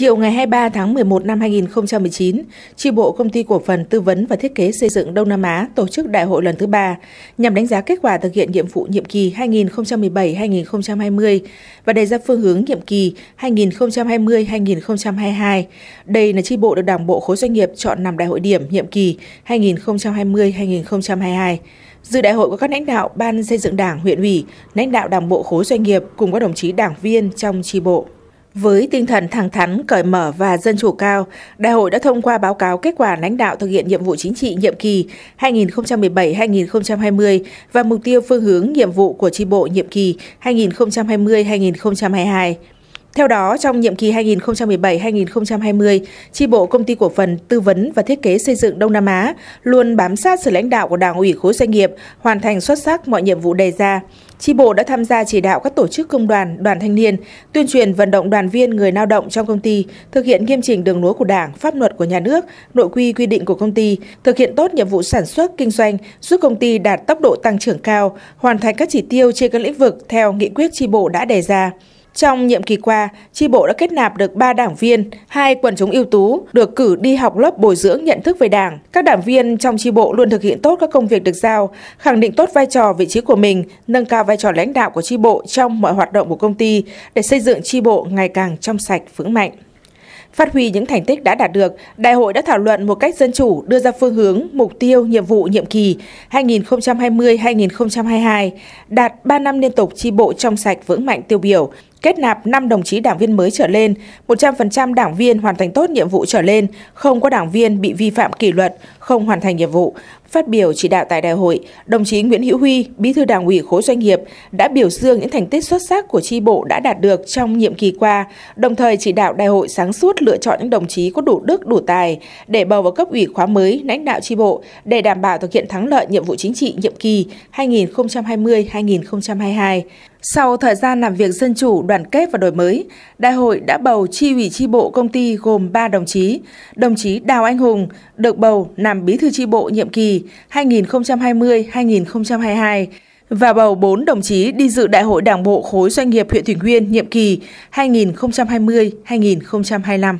Chiều ngày 23 tháng 11 năm 2019, Tri bộ Công ty Cổ phần Tư vấn và Thiết kế Xây dựng Đông Nam Á tổ chức đại hội lần thứ ba nhằm đánh giá kết quả thực hiện nhiệm vụ nhiệm kỳ 2017-2020 và đề ra phương hướng nhiệm kỳ 2020-2022. Đây là tri bộ được Đảng bộ khối doanh nghiệp chọn làm đại hội điểm nhiệm kỳ 2020-2022. Dự đại hội có các lãnh đạo Ban xây dựng Đảng huyện ủy, lãnh đạo Đảng bộ khối doanh nghiệp cùng các đồng chí đảng viên trong tri bộ. Với tinh thần thẳng thắn, cởi mở và dân chủ cao, Đại hội đã thông qua báo cáo kết quả lãnh đạo thực hiện nhiệm vụ chính trị nhiệm kỳ 2017-2020 và mục tiêu phương hướng nhiệm vụ của tri bộ nhiệm kỳ 2020-2022. Theo đó, trong nhiệm kỳ 2017-2020, tri bộ Công ty Cổ phần Tư vấn và Thiết kế Xây dựng Đông Nam Á luôn bám sát sự lãnh đạo của Đảng ủy khối doanh nghiệp, hoàn thành xuất sắc mọi nhiệm vụ đề ra. Tri bộ đã tham gia chỉ đạo các tổ chức công đoàn, đoàn thanh niên, tuyên truyền vận động đoàn viên người lao động trong công ty, thực hiện nghiêm chỉnh đường lối của Đảng, pháp luật của nhà nước, nội quy quy định của công ty, thực hiện tốt nhiệm vụ sản xuất, kinh doanh, giúp công ty đạt tốc độ tăng trưởng cao, hoàn thành các chỉ tiêu trên các lĩnh vực theo nghị quyết tri bộ đã đề ra. Trong nhiệm kỳ qua, tri bộ đã kết nạp được 3 đảng viên, hai quần chúng ưu tú được cử đi học lớp bồi dưỡng nhận thức về Đảng. Các đảng viên trong tri bộ luôn thực hiện tốt các công việc được giao, khẳng định tốt vai trò vị trí của mình, nâng cao vai trò lãnh đạo của tri bộ trong mọi hoạt động của công ty để xây dựng tri bộ ngày càng trong sạch vững mạnh. Phát huy những thành tích đã đạt được, đại hội đã thảo luận một cách dân chủ đưa ra phương hướng, mục tiêu, nhiệm vụ nhiệm kỳ 2020-2022, đạt 3 năm liên tục chi bộ trong sạch vững mạnh tiêu biểu, kết nạp 5 đồng chí đảng viên mới trở lên, 100% đảng viên hoàn thành tốt nhiệm vụ trở lên, không có đảng viên bị vi phạm kỷ luật, không hoàn thành nhiệm vụ, Phát biểu chỉ đạo tại đại hội, đồng chí Nguyễn Hữu Huy, Bí thư Đảng ủy khối doanh nghiệp đã biểu dương những thành tích xuất sắc của chi bộ đã đạt được trong nhiệm kỳ qua, đồng thời chỉ đạo đại hội sáng suốt lựa chọn những đồng chí có đủ đức, đủ tài để bầu vào cấp ủy khóa mới lãnh đạo chi bộ để đảm bảo thực hiện thắng lợi nhiệm vụ chính trị nhiệm kỳ 2020-2022. Sau thời gian làm việc dân chủ, đoàn kết và đổi mới, đại hội đã bầu chi ủy chi bộ công ty gồm 3 đồng chí. Đồng chí Đào Anh Hùng được bầu làm bí thư chi bộ nhiệm kỳ 2020-2022 và bầu 4 đồng chí đi dự Đại hội Đảng bộ khối doanh nghiệp huyện Thủy Nguyên nhiệm kỳ 2020-2025.